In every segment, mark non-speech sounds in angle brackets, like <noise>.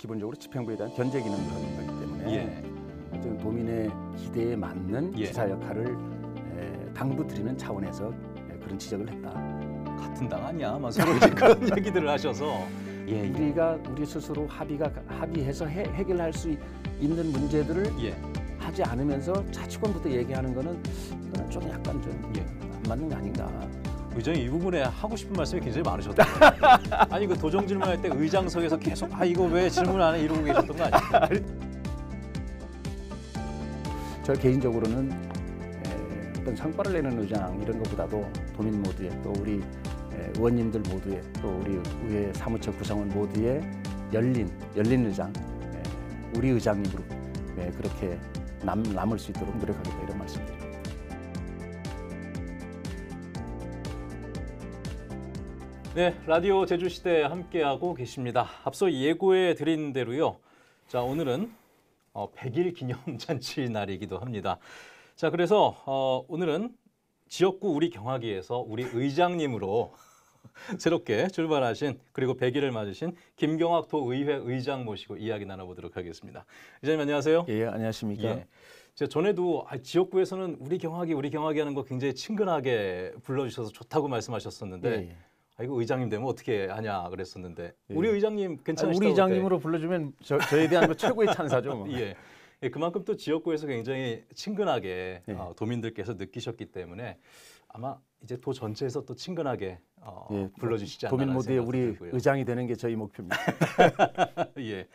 기본적으로 집행부에 대한 견제 기능을 가진 거기 때문에 예. 좀 도민의 기대에 맞는 예. 지사 역할을 에, 당부드리는 차원에서 에, 그런 지적을 했다. 같은 당 아니야, 막 서로 <laughs> 그런 얘기들을 하셔서 예, 예, 우리가 우리 스스로 합의가 합의해서 해, 해결할 수 있는 문제들을 예. 하지 않으면서 자치권부터 얘기하는 거는 거는좀 약간 좀안 예. 맞는 게 아닌가. 굉장히 이 부분에 하고 싶은 말씀이 굉장히 많으셨다 <laughs> 아니 그 도정 질문할 때 의장석에서 계속 아 이거 왜 질문 안해 이러고 계셨던 거 아니에요? <laughs> 저 개인적으로는 어떤 상과를 내는 의장 이런 것보다도 도민 모두의 또 우리 의원님들 모두의 또 우리 의회 사무처 구성원 모두의 열린 열린 의장 우리 의장님으로 그렇게 남, 남을 수 있도록 노력하겠다 이런 말씀드립니다. 네, 라디오 제주시대 함께하고 계십니다. 앞서 예고해 드린 대로요. 자, 오늘은 어, 100일 기념 잔치 <laughs> 날이기도 합니다. 자, 그래서 어, 오늘은 지역구 우리 경화기에서 우리 의장님으로 <laughs> 새롭게 출발하신 그리고 100일을 맞으신 김경학 도의회 의장 모시고 이야기 나눠보도록 하겠습니다. 의장님 안녕하세요. 예, 안녕하십니까. 예. 제가 전에도 아, 지역구에서는 우리 경화기 우리 경화기 하는 거 굉장히 친근하게 불러주셔서 좋다고 말씀하셨었는데 예, 예. 아, 이거 의장님 되면 어떻게 하냐 그랬었는데 예. 우리 의장님 괜찮으시다고 우리 의장님으로 그때. 불러주면 저, 저에 대한 뭐 최고의 찬사죠. 뭐. <laughs> 예. 예, 그만큼 또 지역구에서 굉장히 친근하게 예. 어, 도민들께서 느끼셨기 때문에 아마 이제 도 전체에서 또 친근하게 어, 예. 불러주시지 않나 도민 모두의 우리 들고요. 의장이 되는 게 저희 목표입니다. <laughs> 예.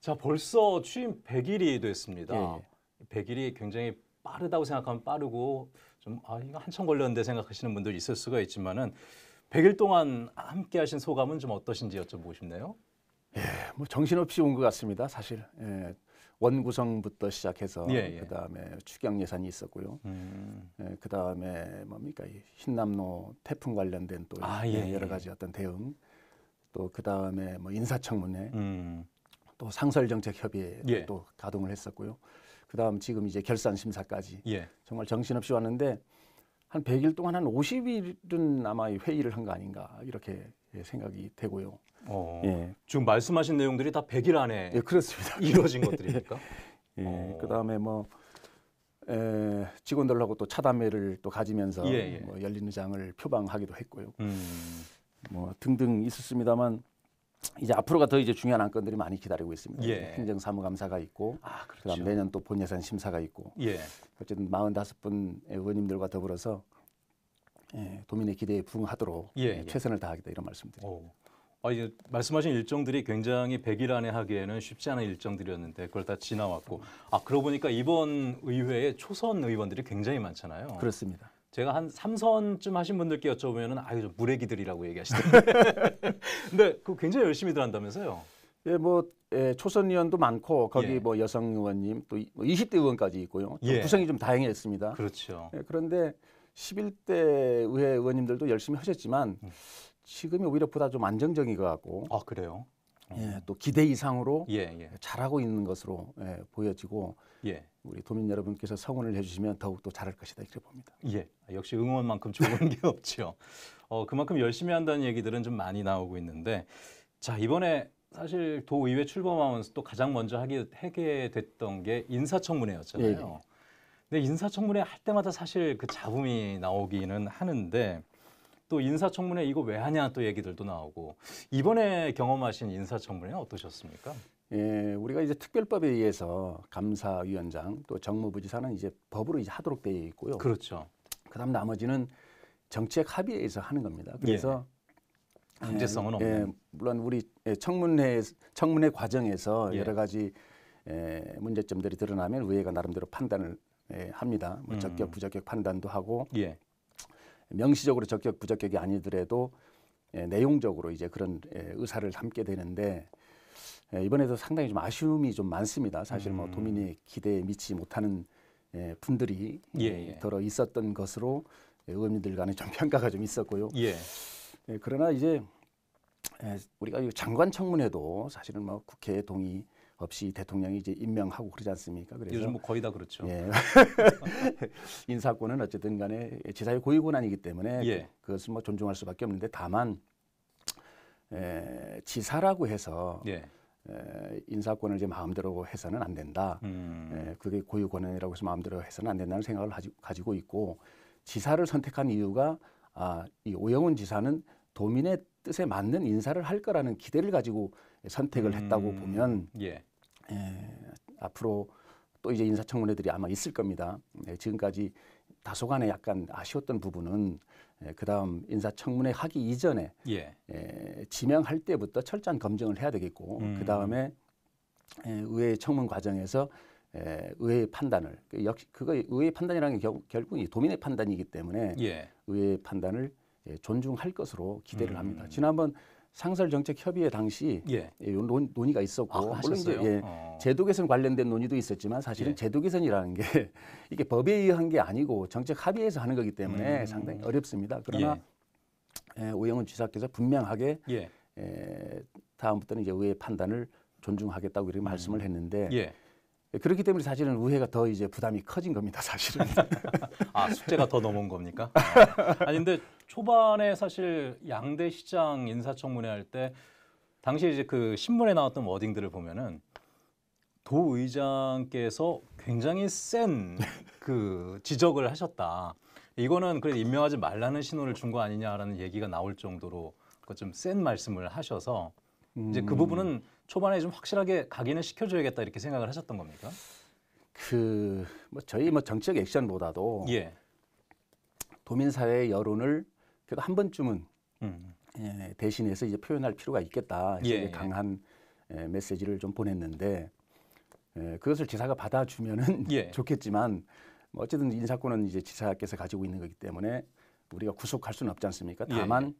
자 벌써 취임 100일이 됐습니다. 예. 100일이 예. 굉장히 빠르다고 생각하면 빠르고 좀 아 이거 한참 걸렸는데 생각하시는 분들 있을 수가 있지만은 100일 동안 함께 하신 소감은 좀 어떠신지 여쭤보고 싶네요. 예, 뭐 정신없이 온 것 같습니다. 사실 예, 원구성부터 시작해서 예, 예. 그 다음에 추경 예산이 있었고요. 음. 예, 그 다음에 뭡니까 이 흰남로 태풍 관련된 또 아, 예, 예, 예. 여러 가지 어떤 대응, 또그 다음에 뭐 인사청문회, 음. 또 상설정책협의회 예. 또 가동을 했었고요. 그 다음 지금 이제 결산 심사까지 예. 정말 정신없이 왔는데 한 100일 동안 한 50일은 아마 회의를 한 거 아닌가 이렇게 예, 생각이 되고요. 어, 예. 지금 말씀하신 내용들이 다 100일 안에 예, 그렇습니다. <laughs> 이루어진 것들입니까? <laughs> 예. 어. 그다음에 뭐 에, 직원들하고 또 차담회를 또 가지면서 예, 예. 뭐 열린 의장을 표방하기도 했고요. 음. 뭐 등등 있었습니다만 이제 앞으로가 더 이제 중요한 안건들이 많이 기다리고 있습니다. 예. 행정사무감사가 있고, 아, 그렇죠. 그다음 매년 또 본예산 심사가 있고, 예. 어쨌든 45분 의원님들과 더불어서 예, 도민의 기대에 부응하도록 예. 예. 최선을 다하겠다 이런 말씀드립니다. 아, 이제 말씀하신 일정들이 굉장히 100일 안에 하기에는 쉽지 않은 일정들이었는데 그걸 다 지나왔고, 아 그러고 보니까 이번 의회에 초선 의원들이 굉장히 많잖아요. 그렇습니다. 제가 한3선쯤 하신 분들께 여쭤보면은 아유 좀 무례기들이라고 얘기하시던데. <laughs> 근데 그 굉장히 열심히들 한다면서요. 예, 뭐 예, 초선 의원도 많고 거기 예. 뭐 여성 의원님 또뭐 20대 의원까지 있고요. 좀 예. 구성이 좀 다양했습니다. 그렇죠. 예, 그런데 11대 의회 의원님들도 열심히 하셨지만 음. 지금이 오히려 보다 좀 안정적인 것 같고. 아 그래요? 예, 어. 또 기대 이상으로 예, 예. 잘하고 있는 것으로 예, 보여지고 예. 우리 도민 여러분께서 성원을 해주시면 더욱 더 잘할 것이다 이렇게 봅니다. 예, 아, 역시 응원만큼 좋은 <laughs> 게 없죠. 어, 그만큼 열심히 한다는 얘기들은 좀 많이 나오고 있는데 자 이번에 사실 도의회 출범하면서 또 가장 먼저 하게 하게 됐던 게 인사청문회였잖아요. 예, 예. 근데 인사청문회 할 때마다 사실 그 잡음이 나오기는 하는데 또 인사청문회 이거 왜 하냐 또 얘기들도 나오고 이번에 경험하신 인사청문회 어떠셨습니까? 예, 우리가 이제 특별법에 의해서 감사위원장 또 정무부지사는 이제 법으로 이제 하도록 되어 있고요. 그렇죠. 그다음 나머지는 정책 합의에 의해서 하는 겁니다. 그래서 예. 강제성은 예, 없는. 예, 물론 우리 예, 청문회 청문회 과정에서 예. 여러 가지 에, 예, 문제점들이 드러나면 의회가 나름대로 판단을 에, 예, 합니다. 뭐 음. 적격 부적격 판단도 하고 예. 명시적으로 적격 부적격이 아니더라도 예, 내용적으로 이제 그런 예, 의사를 담게 되는데 예, 이번에도 상당히 좀 아쉬움이 좀 많습니다. 사실 뭐 음. 도민의 기대에 미치지 못하는 예, 분들이 예, 예, 예. 들어 있었던 것으로 예, 의원님들 간에 좀 <laughs> 평가가 좀 있었고요. 예. 예, 그러나 이제 우리가 장관 청문회도 사실은 뭐 국회 동의 없이 대통령이 이제 임명하고 그러지 않습니까? 그래서 요즘 뭐 거의 다 그렇죠. 예. <laughs> 인사권은 어쨌든 간에 지사의 고유 권한이기 때문에 예. 그것을 뭐 존중할 수밖에 없는데 다만 에, 지사라고 해서 예. 에, 인사권을 이제 마음대로 해서는 안 된다. 음. 에, 그게 고유 권한이라고 해서 마음대로 해서는 안 된다는 생각을 하지, 가지고 있고 지사를 선택한 이유가 아, 이 오영훈 지사는 도민의 뜻에 맞는 인사를 할 거라는 기대를 가지고 선택을 했다고 음, 보면 예. 예, 앞으로 또 이제 인사청문회들이 아마 있을 겁니다. 예, 지금까지 다소간에 약간 아쉬웠던 부분은 예, 그다음 인사청문회 하기 이전에 예. 예, 지명할 때부터 철저한 검증을 해야 되겠고 음. 그다음에 예, 의회 청문 과정에서 에, 의회의 판단을 그 역시 그거 의회 의 판단이라는 게 결국 이 도민의 판단이기 때문에 예. 의회 의 판단을 예, 존중할 것으로 기대를 음. 합니다. 지난번 상설 정책 협의회 당시 예. 예, 논, 의가 있었고 아, 물론 이제 예, 어. 제도 개선 관련된 논의도 있었지만 사실은 예. 제도 개선이라는 게 <laughs> 이게 법에 의한 게 아니고 정책 합의에서 하는 거기 때문에 음. 상당히 어렵습니다. 그러나 예. 예, 오영훈 지사께서 분명하게 예. 에, 예, 다음부터는 이제 의회 판단을 존중하겠다고 이렇게 음. 말씀을 했는데 예. 예, 그렇기 때문에 사실은 우회가 더 이제 부담이 커진 겁니다, 사실은. <laughs> 아, 숙제가 더 넘은 겁니까? 아. <laughs> 아니, 근데 초반에 사실 양대 시장 인사청문회 할 때 당시에 이제 그 신문에 나왔던 워딩들을 보면은 도 의장께서 굉장히 센 그 지적을 하셨다. 이거는 그래도 임명하지 말라는 신호를 준 거 아니냐라는 얘기가 나올 정도로 그 좀 센 말씀을 하셔서 이제 그 음. 부분은 초반에 좀 확실하게 각인을 시켜줘야겠다 이렇게 생각을 하셨던 겁니까? 그 뭐 저희 뭐정치적 액션보다도 예. 도민 사회의 여론을 그래도 한 번쯤은 음. 예, 대신해서 이제 표현할 필요가 있겠다. 예, 예. 강한 예, 메시지를 좀 보냈는데 예, 그것을 지사가 받아주면은 <laughs> 예. 좋겠지만 뭐 어쨌든 인사권은 이제 지사께서 가지고 있는 거기 때문에 우리가 구속할 수는 없지 않습니까? 예, 다만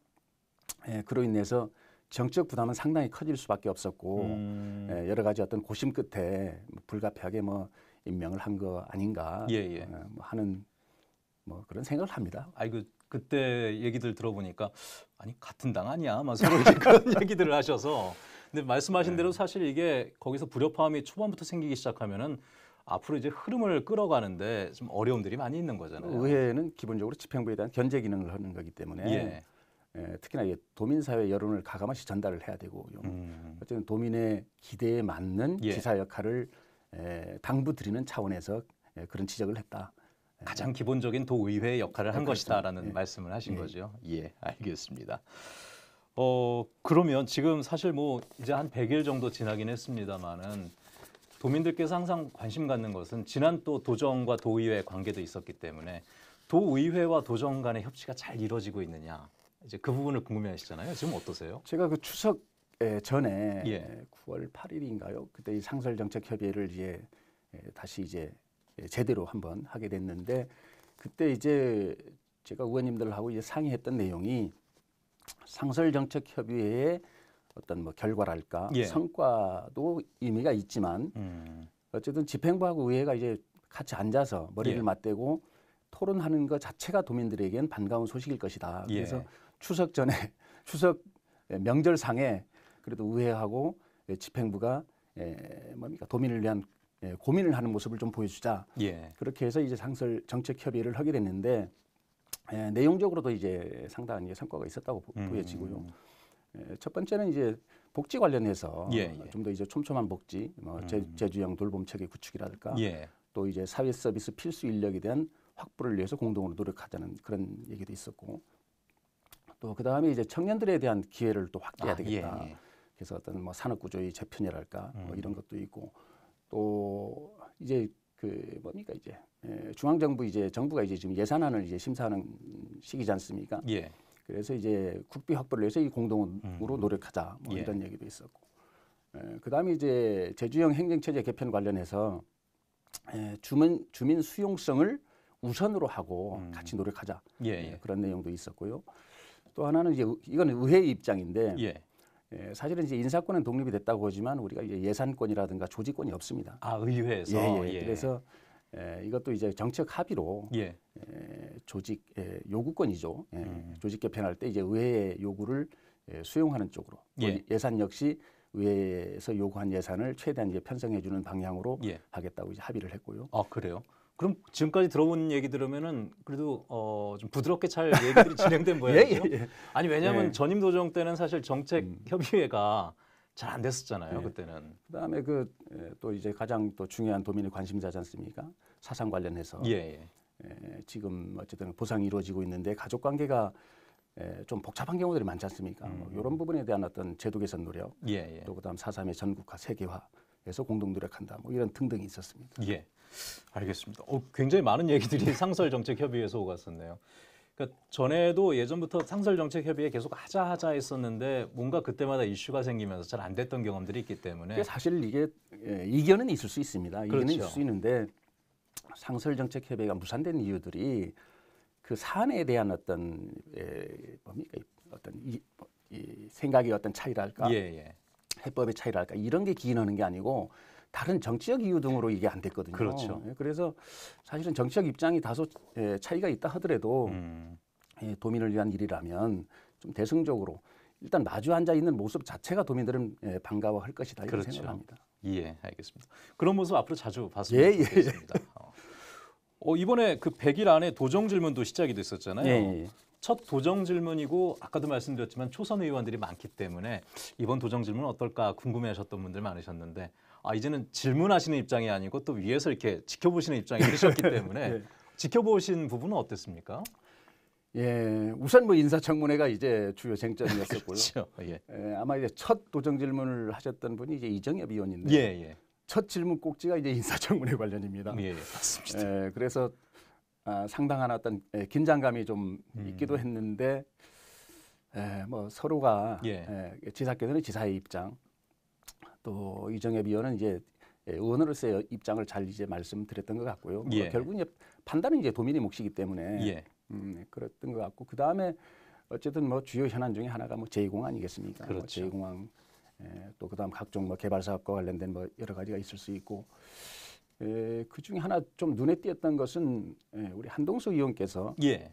예, 예. 예, 그로 인해서 정적 부담은 상당히 커질 수밖에 없었고 음. 예, 여러 가지 어떤 고심 끝에 뭐 불가피하게 뭐 임명을 한 거 아닌가 예, 예. 어, 뭐 하는 뭐 그런 생각을 합니다. 아이고 그, 그때 얘기들 들어보니까 아니 같은 당 아니야 막 서로 이제 <laughs> 그런 얘기들을 하셔서 근데 말씀하신 네. 대로 사실 이게 거기서 불협화음이 초반부터 생기기 시작하면은 앞으로 이제 흐름을 끌어가는데 좀 어려움들이 많이 있는 거잖아요. 의회는 기본적으로 집행부에 대한 견제 기능을 하는 거기 때문에 예. 에, 예, 특히나 이게 도민 사회 여론을 가감없이 전달을 해야 되고 음. 어쨌든 도민의 기대에 맞는 예. 지사 역할을 에, 예, 당부드리는 차원에서 에, 예, 그런 지적을 했다. 가장 기본적인 도의회 역할을 한 네, 것이다라는 예. 말씀을 하신 예. 거죠. 예, 알겠습니다. 어 그러면 지금 사실 뭐 이제 한 100일 정도 지나긴 했습니다만은 도민들께서 항상 관심 갖는 것은 지난 또 도정과 도의회 관계도 있었기 때문에 도의회와 도정 간의 협치가 잘 이루어지고 있느냐 이제 그 부분을 궁금해하시잖아요. 지금 어떠세요? 제가 그 추석 전에 예. 9월 8일인가요? 그때 이 상설 정책 협의회를 이제 예, 다시 이제 예, 제대로 한번 하게 됐는데 그때 이제 제가 의원님들하고 이제 상의했던 내용이 상설 정책 협의회의 어떤 뭐 결과랄까 예. 성과도 의미가 있지만 음. 어쨌든 집행부하고 의회가 이제 같이 앉아서 머리를 예. 맞대고 토론하는 것 자체가 도민들에게는 반가운 소식일 것이다. 예. 그래서 예. 추석 전에 <laughs> 추석 명절 상에 그래도 의회하고 예, 집행부가 예, 뭡니까 도민을 위한 예, 고민을 하는 모습을 좀 보여주자. 예. 그렇게 해서 이제 상설 정책 협의를 하게 됐는데 에, 내용적으로도 이제 상당한 성과가 있었다고 음. 보여지고요. 에, 첫 번째는 이제 복지 관련해서 예, 예. 좀더 이제 촘촘한 복지, 뭐 음. 제, 제주형 돌봄 체계 구축이라든가 또 이제 사회 서비스 필수 인력에 대한 확보를 위해서 공동으로 노력하자는 그런 얘기도 있었고 또 그다음에 이제 청년들에 대한 기회를 또 확대해야 되겠다. 아, 예, 예. 그래서 어떤 뭐 산업 구조의 재편이랄까 뭐 음. 뭐 이런 것도 있고 또 이제 그 뭡니까 이제 예, 중앙 정부 이제 정부가 이제 지금 예산안을 이제 심사하는 시기지 않습니까? 예. 그래서 이제 국비 확보를 위해서 이 공동으로 음. 노력하자 뭐 예. 이런 얘기도 있었고 예, 그다음에 이제 제주형 행정체제 개편 관련해서 에, 예, 주민 주민 수용성을 우선으로 하고 음. 같이 노력하자 예, 예. 예. 그런 내용도 있었고요. 또 하나는 이제 이건 의회의 입장인데 예. 예, 사실은 이제 인사권은 독립이 됐다고 하지만 우리가 이제 예산권이라든가 조직권이 없습니다. 아 의회에서 예, 예. 예. 그래서 예, 이것도 이제 정책 합의로 예. 예, 조직 예, 요구권이죠. 예, 음. 조직 개편할 때 이제 의회의 요구를 예, 수용하는 쪽으로 예. 예산 역시 의회에서 요구한 예산을 최대한 이제 편성해주는 방향으로 예. 하겠다고 이제 합의를 했고요. 아 그래요? 그럼 지금까지 들어본 얘기 들으면은 그래도 어, 좀 부드럽게 잘 얘기들이 진행된 <laughs> 모양이에요. 예, 예, 예. 아니 왜냐하면 예. 전임 도정 때는 사실 정책 음. 협의회가 잘 안 됐었잖아요. 예. 그때는. 그다음에 그또 예, 이제 가장 또 중요한 도민의 관심사지 않습니까? 사상 관련해서. 예, 예. 지금 어쨌든 보상이 이루어지고 있는데 가족 관계가 에, 좀 복잡한 경우들이 많지 않습니까? 뭐 음. 뭐 이런 부분에 대한 어떤 제도 개선 노력, 예, 예. 또 그다음 사삼의 전국화 세계화에서 공동 노력한다, 뭐 이런 등등이 있었습니다. 예. 알겠습니다. 어, 굉장히 많은 얘기들이 <laughs> 상설 정책 협의회에서 오갔었네요. 그러니까 전에도 예전부터 상설 정책 협의회 계속 하자 하자 했었는데 뭔가 그때마다 이슈가 생기면서 잘 안 됐던 경험들이 있기 때문에 예, 사실 이게 예, 이견은 있을 수 있습니다. 이견은 그렇죠. 있을 수 있는데 상설 정책 협의회가 무산된 이유들이 그 사안에 대한 어떤 에, 예, 뭡니까 어떤 이, 이 생각의 어떤 차이랄까 예, 예. 해법의 차이랄까 이런 게 기인하는 게 아니고 다른 정치적 이유 등으로 이게 안 됐거든요. 그렇죠. 예, 그래서 사실은 정치적 입장이 다소 예, 차이가 있다 하더라도 음. 예, 도민을 위한 일이라면 좀 대승적으로 일단 마주 앉아 있는 모습 자체가 도민들은 반가워할 것이다 이렇게 그렇죠. 생각합니다. 예, 알겠습니다. 그런 모습 앞으로 자주 봤으면 예, 좋겠습니다. 예. 어, 이번에 그 100일 안에 도정 질문도 시작이 됐었잖아요. 예, 첫 도정 질문이고 아까도 말씀드렸지만 초선 의원들이 많기 때문에 이번 도정 질문 어떨까 궁금해하셨던 분들 많으셨는데 아 이제는 질문하시는 입장이 아니고 또 위에서 이렇게 지켜보시는 입장이 <laughs> 네. 되셨기 때문에 네. 지켜보신 부분은 어땠습니까? 예, 우선 뭐 인사청문회가 이제 주요 쟁점이었었고요. <laughs> 그렇죠. 예. 예, 아마 이제 첫 도정 질문을 하셨던 분이 이제 이정엽 의원인데 예, 예. 첫 질문 꼭지가 이제 인사청문회 관련입니다. 예, 예. 맞습니다. 예, 그래서 아, 상당한 어떤 예, 긴장감이 좀 음. 있기도 했는데 예, 뭐 서로가 예. 예, 지사께서는 지사의 입장, 또 이정엽 의원은 이제 예, 의원으로서의 입장을 잘 이제 말씀드렸던 것 같고요. 뭐 예. 결국 이제 판단은 이제 도민의 몫이기 때문에 예. 음, 네, 그랬던 것 같고 그 다음에 어쨌든 뭐 주요 현안 중에 하나가 뭐 제2공항 아니겠습니까? 뭐 그렇죠. 뭐 제2공항 예, 또 그다음 각종 뭐 개발 사업과 관련된 뭐 여러 가지가 있을 수 있고 예, 그 중에 하나 좀 눈에 띄었던 것은 예, 우리 한동수 의원께서 예.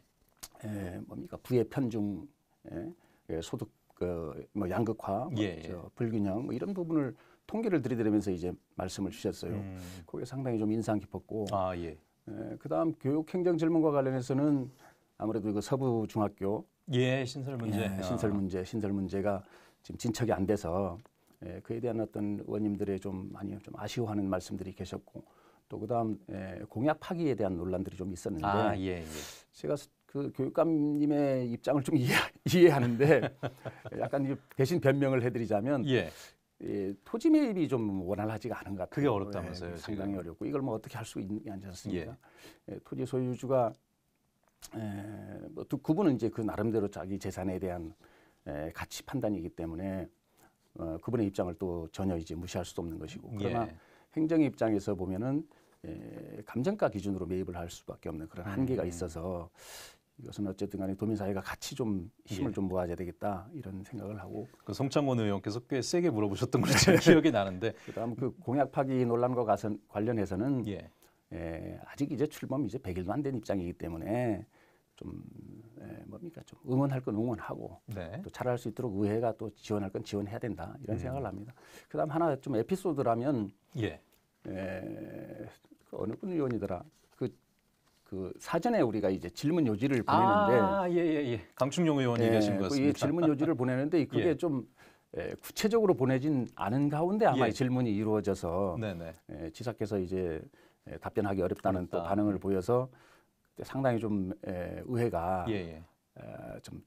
예, 뭡니까 부의 편중 예, 예, 소득 그뭐 양극화, 뭐 예, 예. 불균형 뭐 이런 부분을 통계를 들이대면서 이제 말씀을 주셨어요. 음. 그게 상당히 좀 인상 깊었고. 아, 예. 예, 그다음 교육행정 질문과 관련해서는 아무래도 그 서부 중학교 예, 신설 문제. 예, 아. 신설 문제, 신설 문제가 지금 진척이 안 돼서 예, 그에 대한 어떤 의원님들의 좀 많이 좀 아쉬워하는 말씀들이 계셨고 또 그다음 예, 공약 파기에 대한 논란들이 좀 있었는데 아, 예, 예. 제가 그 교육감님의 입장을 좀 <laughs> 이해, 하는데 약간 대신 변명을 해드리자면 예. 예, 토지 매입이 좀 원활하지가 않은 것 같아요. 그게 어렵다면서요. 예, 상당히 어렵고 이걸 뭐 어떻게 할 수 있지 는 않습니까? 예. 예, 토지 소유주가 에, 뭐 두, 그분은 이제 그 나름대로 자기 재산에 대한 에, 가치 판단이기 때문에 어, 그분의 입장을 또 전혀 이제 무시할 수도 없는 것이고 예. 그러나 예. 행정 입장에서 보면은 에, 감정가 기준으로 매입을 할 수밖에 없는 그런 아, 한계가 음. 있어서 이것은 어쨌든 간에 도민사회가 같이 좀 힘을 예. 좀 모아야 되겠다 이런 생각을 하고 그 성창원 의원께서 꽤 세게 물어보셨던 걸로 제가 <laughs> 기억이 나는데 그다음 그 공약 파기 논란과 가선, 관련해서는 예. 예, 아직 이제 출범 이제 100일도 안 된 입장이기 때문에 좀 예, 뭡니까 좀 응원할 건 응원하고 네. 또 잘할 수 있도록 의회가 또 지원할 건 지원해야 된다 이런 음. 생각을 합니다. 그다음 하나 좀 에피소드라면 예. 예, 그 어느 분 의원이더라 그 사전에 우리가 이제 질문 요지를 보내는데 아, 예, 예, 예. 강충용 의원이 예, 계신 그 것 같습니다. 이 질문 요지를 보내는데 <laughs> 그게 예. 좀 에, 예, 구체적으로 보내진 않은 가운데 아마 예. 이 질문이 이루어져서 네네. 예, 지사께서 이제 에, 예, 답변하기 어렵다는 어렵다. 또 반응을 예. 보여서 상당히 좀 에, 의회가 예, 예. 에, 아, 좀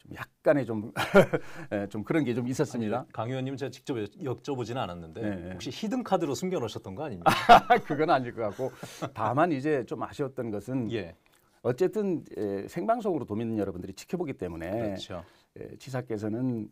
좀 약간의 좀, <laughs> 예, 좀 그런 게 좀 있었습니다. 아니, 강 의원님 제가 직접 여쭤보지는 않았는데 네, 네. 혹시 히든 카드로 숨겨놓으셨던 거 아닙니까? <laughs> 그건 아닐 것 같고 다만 이제 좀 아쉬웠던 것은 예. 어쨌든 에, 예, 생방송으로 도민 여러분들이 지켜보기 때문에 그렇죠. 예, 지사께서는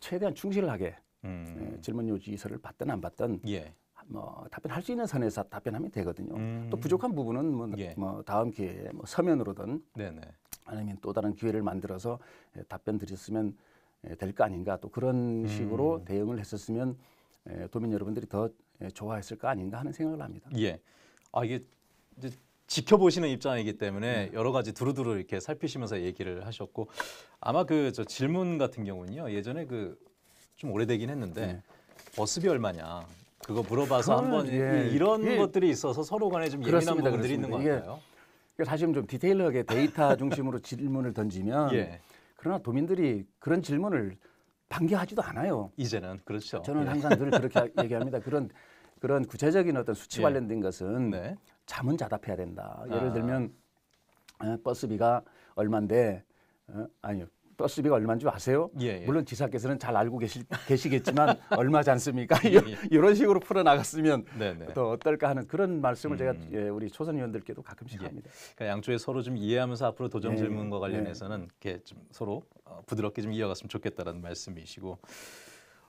최대한 충실하게 음. 예, 질문 요지서를 받든 안 받든 예. 뭐 답변할 수 있는 선에서 답변하면 되거든요. 음. 또 부족한 부분은 뭐, 예. 뭐 다음 기회에 뭐 서면으로든 네네. 아니면 또 다른 기회를 만들어서 예, 답변 드렸으면 예, 될거 아닌가 또 그런 식으로 음. 대응을 했었으면 예, 도민 여러분들이 더 좋아했을 거 아닌가 하는 생각을 합니다. 예. 아 이게 지켜보시는 입장이기 때문에 네. 여러 가지 두루두루 이렇게 살피시면서 얘기를 하셨고 아마 그저 질문 같은 경우는요 예전에 그 좀 오래되긴 했는데 네. 버스비 얼마냐 그거 물어봐서 한번 예. 이런 예. 것들이 있어서 서로 간에 좀 예민한 부분들이 그렇습니다. 있는 것 같아요. 사실은 그러니까 좀 디테일하게 데이터 <laughs> 중심으로 질문을 던지면 예. 그러나 도민들이 그런 질문을 반겨하지도 않아요. 이제는 그렇죠. 저는 예. 항상 늘 그렇게 <laughs> 얘기합니다. 그런 그런 구체적인 어떤 수치 예. 관련된 것은 네. 자문 자답해야 된다. 예를 아. 들면 어, 버스비가 얼마인데 어, 아니요 버스비가 얼마인 지 아세요? 예, 예. 물론 지사께서는 잘 알고 계시, 계시겠지만 <laughs> 예, 얼마지 않습니까? 예, 이런 식으로 풀어나갔으면 네, 네. 또 어떨까 하는 그런 말씀을 음. 제가 예, 우리 초선 의원들께도 가끔씩 예. 합니다. 그러니까 양쪽에 서로 좀 이해하면서 앞으로 도정 네, 질문과 네. 관련해서는 이렇게 좀 서로 어, 부드럽게 좀 이어갔으면 좋겠다라는 말씀이시고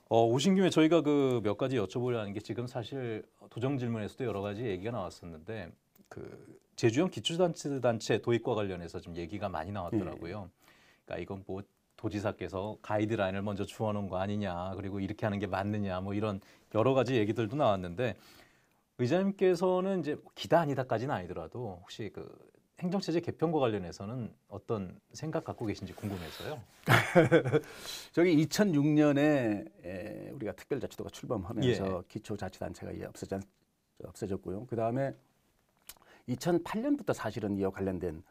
어, 오신 김에 저희가 그 몇 가지 여쭤보려는 게 지금 사실 도정 질문에서도 여러 가지 얘기가 나왔었는데 그 제주형 기초단체단체 도입과 관련해서 좀 얘기가 많이 나왔더라고요. 예. 그러니까 이건 뭐 도지사께서 가이드라인을 먼저 주어놓은 거 아니냐, 그리고 이렇게 하는 게 맞느냐, 뭐 이런 여러 가지 얘기들도 나왔는데 의장님께서는 이제 뭐 기다 아니다까지는 아니더라도 혹시 그 행정체제 개편과 관련해서는 어떤 생각 갖고 계신지 궁금해서요. <laughs> 저기 2006년에 에, 우리가 특별자치도가 출범하면서 예. 기초자치단체가 이제 없어졌, 없어졌고요. 그 다음에 2008년부터 사실은 이와 관련된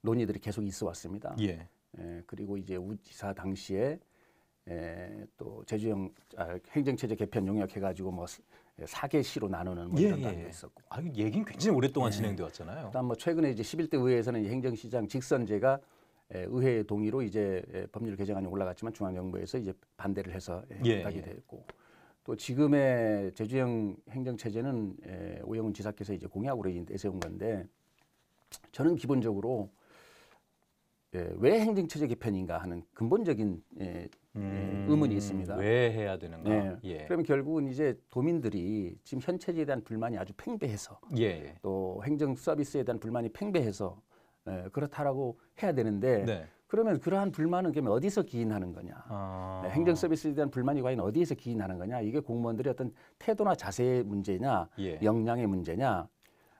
논의들이 계속 있어 왔습니다. 예. 에, 예, 그리고 이제 우지사 당시에 에, 예, 또 제주형 아, 행정체제 개편 용역해가지고 뭐 사개 예, 시로 나누는 뭐 이런 예, 단계 예. 있었고. 아, 이 얘기는 굉장히 오랫동안 예. 진행되었잖아요 그다음 뭐 최근에 이제 11대 의회에서는 이제 행정시장 직선제가 에, 의회의 동의로 이제 에, 법률 개정안이 올라갔지만 중앙정부에서 이제 반대를 해서 예, 하게 예, 됐고 또 지금의 제주형 행정체제는 에, 오영훈 지사께서 이제 공약으로 이제 내세운 건데 저는 기본적으로 예, 왜 행정체제 개편인가 하는 근본적인 예, 예, 음, 의문이 있습니다. 왜 해야 되는가? 네. 예. 예. 그럼 결국은 이제 도민들이 지금 현 체제에 대한 불만이 아주 팽배해서 예, 예. 또 행정 서비스에 대한 불만이 팽배해서 예, 그렇다라고 해야 되는데 네. 그러면 그러한 불만은 그러면 어디서 기인하는 거냐? 아... 네, 행정 서비스에 대한 불만이 과연 어디에서 기인하는 거냐? 이게 공무원들의 어떤 태도나 자세의 문제냐, 예. 역량의 문제냐,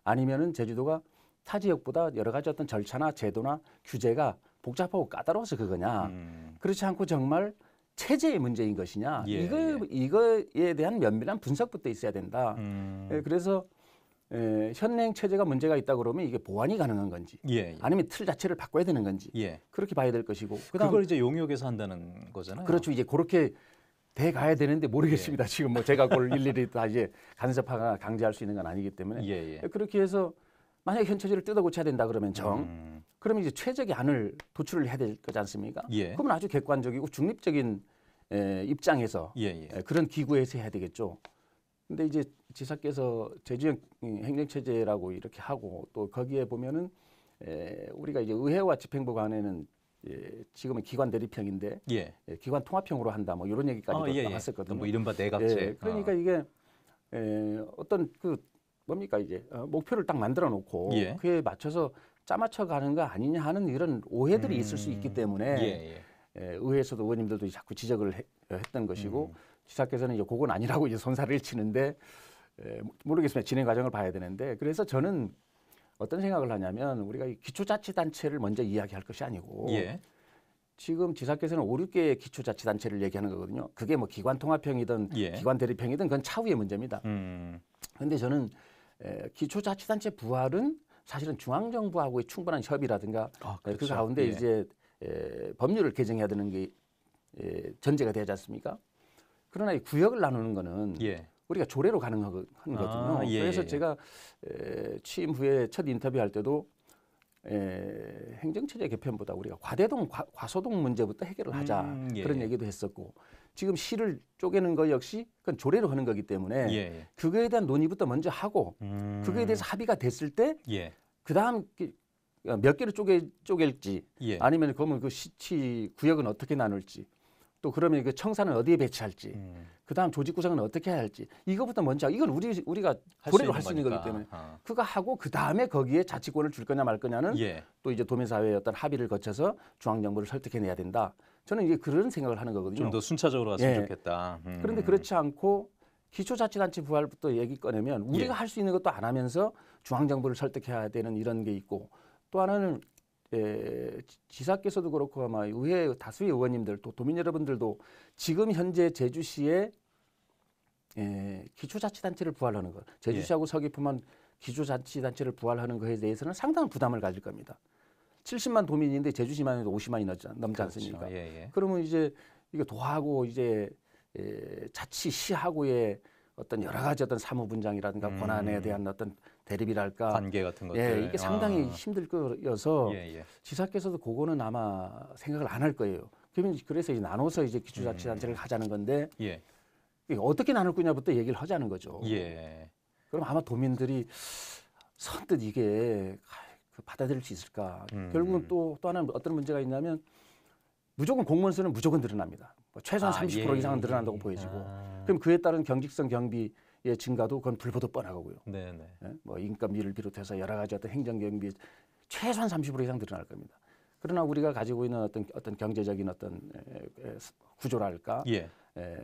아니면은 제주도가 타 지역보다 여러 가지 어떤 절차나 제도나 규제가 복잡하고 까다로워서 그거냐 음. 그렇지 않고 정말 체제의 문제인 것이냐 예, 이거 예. 이거에 대한 면밀한 분석부터 있어야 된다. 음. 예, 그래서 에, 예, 현행 체제가 문제가 있다 그러면 이게 보완이 가능한 건지 예, 예. 아니면 틀 자체를 바꿔야 되는 건지 예. 그렇게 봐야 될 것이고 그다음, 그걸 이제 용역에서 한다는 거잖아요. 그렇죠. 이제 그렇게 돼 가야 되는데 모르겠습니다. 예. 지금 뭐 제가 그걸 일일이 다 이제 간섭하거나 강제할 수 있는 건 아니기 때문에 예, 예. 그렇게 해서 만약에 현처지를 뜯어 고쳐야 된다 그러면 정. 음. 그러면 이제 최적의 안을 도출을 해야 될 거지 않습니까? 예. 그러면 아주 객관적이고 중립적인 에, 입장에서 예, 예. 에, 그런 기구에서 해야 되겠죠. 근데 이제 지사께서 제주형 행정체제라고 이렇게 하고 또 거기에 보면은 에, 우리가 이제 의회와 집행부 간에는 예, 지금은 기관 대립형인데 예. 예, 기관 통합형으로 한다 뭐 이런 얘기까지 아, 예, 예. 나왔었거든요. 뭐 이른바 내각제. 예, 그러니까 아. 이게 에, 어떤 그 뭡니까 이제 어, 목표를 딱 만들어 놓고 예. 그에 맞춰서 짜맞춰 가는 거 아니냐 하는 이런 오해들이 음. 있을 수 있기 음. 때문에 예, 예. 예, 의회에서도 의원님들도 자꾸 지적을 해, 어, 했던 것이고 음. 지사께서는 이제 그건 아니라고 이제 손사를 치는데 예, 모르겠습니다 진행 과정을 봐야 되는데 그래서 저는 어떤 생각을 하냐면 우리가 기초자치단체를 먼저 이야기할 것이 아니고 예. 지금 지사께서는 5, 6개의 기초자치단체를 얘기하는 거거든요. 그게 뭐 기관 통합형이든 예. 기관 대립형이든 그건 차후의 문제입니다. 그런데 음. 저는 기초자치단체 부활은 사실은 중앙정부하고의 충분한 협의라든가 아, 네, 그 그렇죠. 그 가운데 예. 이제 에, 법률을 개정해야 되는 게 에, 전제가 되지 않습니까? 그러나 이 구역을 나누는 거는 예. 우리가 조례로 가능하 아, 거거든요. 아, 예, 그래서 예, 예. 제가 에, 취임 후에 첫 인터뷰할 때도 에, 행정체제 개편보다 우리가 과대동, 과, 소동 문제부터 해결을 하자 음, 예. 그런 얘기도 했었고 지금 실을 쪼개는 거 역시 그건 조례로 하는 거기 때문에 예, 예, 그거에 대한 논의부터 먼저 하고 음. 그거에 대해서 합의가 됐을 때 예. 그다음 몇개를 쪼개 쪼갤지 예. 아니면 그러면 그 시치 구역은 어떻게 나눌지 또 그러면 그청산은 어디에 배치할지 음. 그다음 조직 구성은 어떻게 해야 할지 이거부터 먼저 이건 우리 우리가 조례로 할 수 있는, 거기 때문에 아. 그거 하고 그다음에 거기에 자치권을 줄 거냐 말 거냐는 예. 또 이제 도민 사회의 어떤 합의를 거쳐서 중앙 정부를 설득해 내야 된다. 저는 이제 그런 생각을 하는 거거든요. 좀 더 순차적으로 갔으면 예. 좋겠다. 음. 그런데 그렇지 않고 기초자치단체 부활부터 얘기 꺼내면 우리가 예. 할수 있는 것도 안 하면서 중앙정부를 설득해야 되는 이런 게 있고 또 하나는 에, 예, 지사께서도 그렇고 아마 의회 다수의 의원님들 또 도민 여러분들도 지금 현재 제주시에 에, 예, 기초자치단체를 부활하는 것 제주시하고 예. 서귀포만 기초자치단체를 부활하는 것에 대해서는 상당한 부담을 가질 겁니다. 70만 도민인데 제주시만 해도 50만이 넘지 그렇죠. 않습니까? 그 예, 예. 그러면 이제 이게 도하고 이제 예, 자치 시하고의 어떤 여러 가지 어떤 사무 분장이라든가 음. 권한에 대한 어떤 대립이랄까 관계 같은 것들 예, 이게 상당히 아. 힘들 거여서 예, 예. 지사께서도 그거는 아마 생각을 안 할 거예요. 그러면 그래서 이제 나눠서 이제 기초자치단체를 음. 하자는 건데 예. 이게 어떻게 나눌 거냐부터 얘기를 하자는 거죠. 예. 그럼 아마 도민들이 선뜻 이게 그 받아들일 수 있을까? 음. 결국은 또 또 하나 어떤 문제가 있냐면 무조건 공무원 수는 무조건 늘어납니다. 뭐 최소한 아, 30% 예, 이상은 예. 늘어난다고 예, 보여지고 아. 그럼 그에 따른 경직성 경비의 증가도 그건 불보듯 뻔하고요. 네네. 네. 예? 뭐 인건비를 비롯해서 여러 가지 어떤 행정 경비 최소한 30% 이상 늘어날 겁니다. 그러나 우리가 가지고 있는 어떤 어떤 경제적인 어떤 구조랄까 예. 에,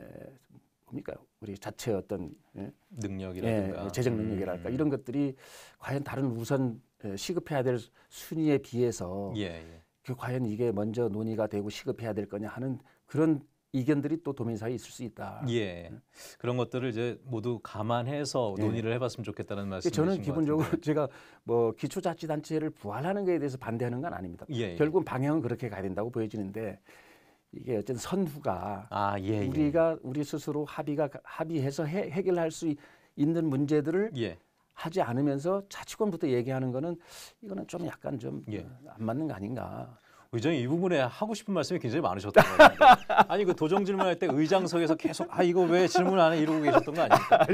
뭡니까 우리 자체 어떤 예? 능력이라든가 예, 재정 능력이랄까 음. 이런 것들이 과연 다른 우선 시급해야 될 순위에 비해서 예, 예. 그 과연 이게 먼저 논의가 되고 시급해야 될 거냐 하는 그런 이견들이 또 도민 사이에 있을 수 있다. 예. 그런 것들을 이제 모두 감안해서 예. 논의를 해봤으면 좋겠다는 예, 말씀이신 저는 기본적으로 같 제가 뭐 기초자치단체를 부활하는 것에 대해서 반대하는 건 아닙니다. 예, 예, 결국은 방향은 그렇게 가야 된다고 보여지는데 이게 어쨌든 선후가 아, 우리가 우리 스스로 합의가 합의해서 해, 결할수 있는 문제들을 하지 않으면서 자치권부터 얘기하는 거는 이거는 좀 약간 좀안 예. 어, 맞는 거 아닌가. 의장이 이 부분에 하고 싶은 말씀이 굉장히 많으셨던 것같아요 <laughs> 아니 그 도정 질문할 때 의장석에서 계속 아 이거 왜 질문 안 해 이러고 계셨던 거 아닙니까?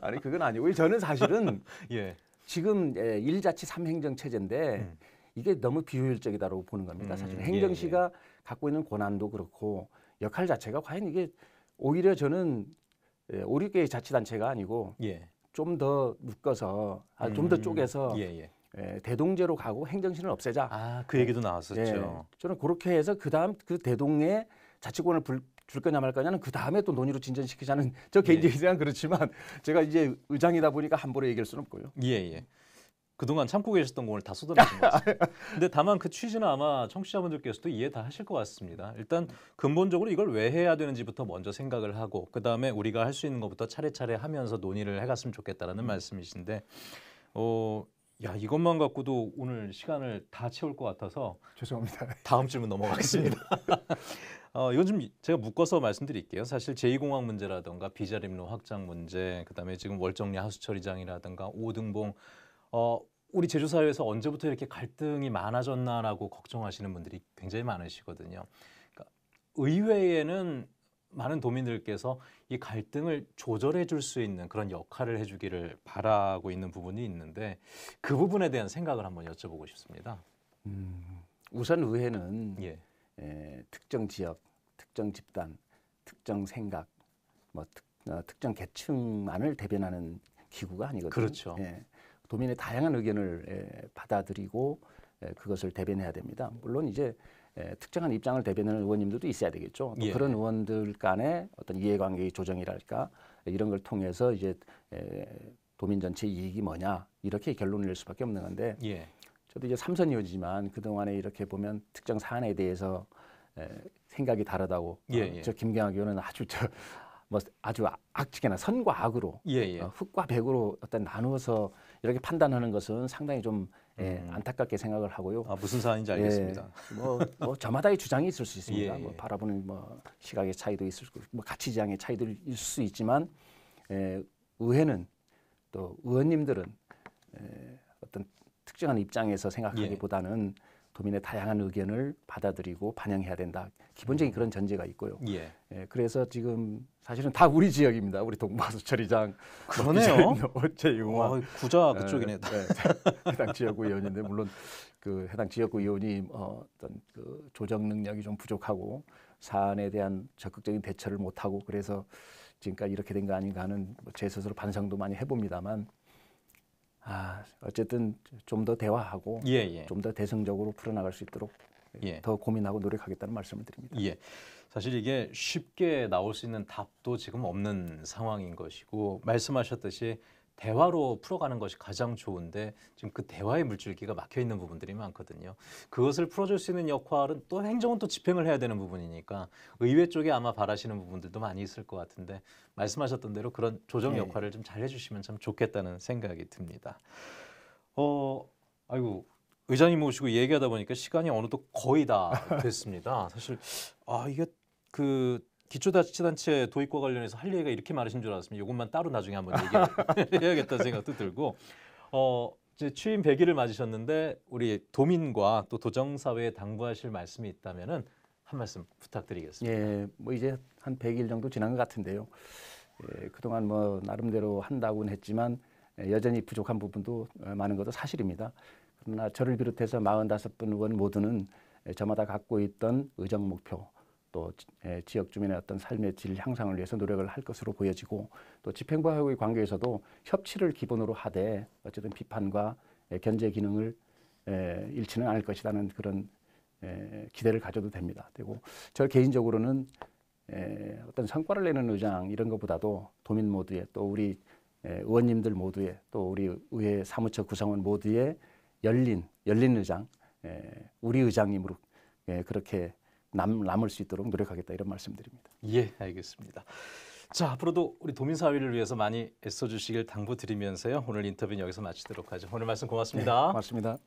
아니 그건 아니고 저는 사실은 예. 지금 예, 일자치 삼행정 체제인데 음. 이게 너무 비효율적이다라고 보는 겁니다. 음, 사실 예, 행정시가 예, 예. 갖고 있는 권한도 그렇고 역할 자체가 과연 이게 오히려 저는 예, 오륙개의 자치단체가 아니고 예. 좀더 묶어서 아, 좀더 음. 쪼개서 예, 예. 예, 대동제로 가고 행정신을 없애자. 아, 그 얘기도 예. 나왔었죠. 예, 저는 그렇게 해서 그다음 그 대동에 자치권을 불, 줄 거냐 말 거냐는 그 다음에 또 논의로 진전시키자는 <laughs> 저 개인적인 예. 생각 그렇지만 제가 이제 의장이다 보니까 함부로 얘기할 수는 없고요. 예, 예. 그동안 참고 계셨던 공을 다 쏟아내신 것 같습니다. 근데 다만 그 취지는 아마 청취자분들께서도 이해 다 하실 것 같습니다. 일단 근본적으로 이걸 왜 해야 되는지부터 먼저 생각을 하고 그다음에 우리가 할 수 있는 것부터 차례차례 하면서 논의를 해갔으면 좋겠다라는 음. 말씀이신데 어, 야 이것만 갖고도 오늘 시간을 다 채울 것 같아서 죄송합니다. 다음 질문 넘어가겠습니다. <laughs> 네. 어, 요즘 제가 묶어서 말씀드릴게요. 사실 제2공항 문제라든가 비자림로 확장 문제, 그다음에 지금 월정리 하수처리장이라든가 오등봉 어, 우리 제조 사회에서 언제부터 이렇게 갈등이 많아졌나라고 걱정하시는 분들이 굉장히 많으시거든요. 그러니까 의회에는 많은 도민들께서 이 갈등을 조절해 줄 수 있는 그런 역할을 해주기를 바라고 있는 부분이 있는데 그 부분에 대한 생각을 한번 여쭤보고 싶습니다. 음, 우선 의회는 예. 에, 예, 특정 지역, 특정 집단, 특정 생각, 뭐 특, 어, 특정 계층만을 대변하는 기구가 아니거든요. 그렇죠. 예. 도민의 다양한 의견을 예, 받아들이고 예, 그것을 대변해야 됩니다. 물론 이제 예, 특정한 입장을 대변하는 의원님들도 있어야 되겠죠. 예. 그런 의원들 간의 어떤 이해관계의 조정이랄까 이런 걸 통해서 이제 도민 전체 이익이 뭐냐 이렇게 결론을 낼 수밖에 없는 건데 예. 저도 이제 삼선 의원이지만 그 동안에 이렇게 보면 특정 사안에 대해서 생각이 다르다고 어, 예. 저 김경학 의원은 아주 저뭐 아주 아, 악지게나 선과 악으로 어, 흑과 백으로 어떤 나누어서 이렇게 판단하는 것은 상당히 좀 예, 음. 안타깝게 생각을 하고요. 아, 무슨 사안인지 알겠습니다. 예, 뭐, 뭐 저마다의 주장이 있을 수 있습니다. <laughs> 예. 뭐 예. 바라보는 뭐 시각의 차이도 있을 수, 뭐 가치 지향의 차이도 있을 수 있지만 예, 의회는 또 의원님들은 예, 어떤 특정한 입장에서 생각하기보다는 예. 도민의 다양한 의견을 받아들이고 반영해야 된다. 기본적인 음. 그런 전제가 있고요. 예. 예 그래서 지금 사실은 다 우리 지역입니다. 우리 동마수처리장, 그러네요. <laughs> 제유원 어, 구자 예, 그쪽이네. 예, 예, <laughs> 해당 지역구 의원인데 물론 그 해당 지역구 의원이 어, 떤그 조정 능력이 좀 부족하고 사안에 대한 적극적인 대처를 못하고 그래서 지금까지 이렇게 된 거 아닌가 하는 뭐 제 스스로 반성도 많이 해봅니다만 아, 어쨌든 좀 더 대화하고 예, 예. 좀더 대승적으로 풀어나갈 수 있도록 예. 더 고민하고 노력하겠다는 말씀을 드립니다. 예. 사실 이게 쉽게 나올 수 있는 답도 지금 없는 상황인 것이고 말씀하셨듯이 대화로 풀어가는 것이 가장 좋은데 지금 그 대화의 물줄기가 막혀 있는 부분들이 많거든요. 그것을 풀어줄 수 있는 역할은 또 행정은 또 집행을 해야 되는 부분이니까 의회 쪽에 아마 바라시는 부분들도 많이 있을 것 같은데 말씀하셨던 대로 그런 조정 네. 역할을 좀 잘 해주시면 참 좋겠다는 생각이 듭니다. 어, 아이고 의장님 모시고 얘기하다 보니까 시간이 어느덧 거의 다 됐습니다. 사실 아 이게 그 기초자치단체 도입과 관련해서 할 얘기가 이렇게 많으신 줄 알았으면 이것만 따로 나중에 한번 얘기해야겠다 <laughs> 생각도 들고 어, 이제 취임 100일을 맞으셨는데 우리 도민과 또 도정사회에 당부하실 말씀이 있다면은 한 말씀 부탁드리겠습니다. 예, 뭐 이제 한 100일 정도 지난 것 같은데요. 예, 그동안 뭐 나름대로 한다고는 했지만 여전히 부족한 부분도 많은 것도 사실입니다. 그러나 저를 비롯해서 45분 의원 모두는 저마다 갖고 있던 의정 목표 또 예, 지역 주민의 어떤 삶의 질 향상을 위해서 노력을 할 것으로 보여지고 또 집행부와 회의 관계에서도 협치를 기본으로 하되 어쨌든 비판과 예, 견제 기능을 예, 잃지는 않을 것이라는 그런 기대를 가져도 됩니다. 되고 저 개인적으로는 어떤 성과를 내는 의장 이런 것보다도 도민 모두의 또 우리 의원님들 모두의 또 우리 의회 사무처 구성원 모두의 열린 열린 의장 우리 의장님으로 그렇게 남, 남을 수 있도록 노력하겠다 이런 말씀드립니다. 예, 알겠습니다. 자, 앞으로도 우리 도민 사회를 위해서 많이 애써 주시길 당부드리면서요. 오늘 인터뷰는 여기서 마치도록 하죠. 오늘 말씀 고맙습니다. 네, 고맙습니다.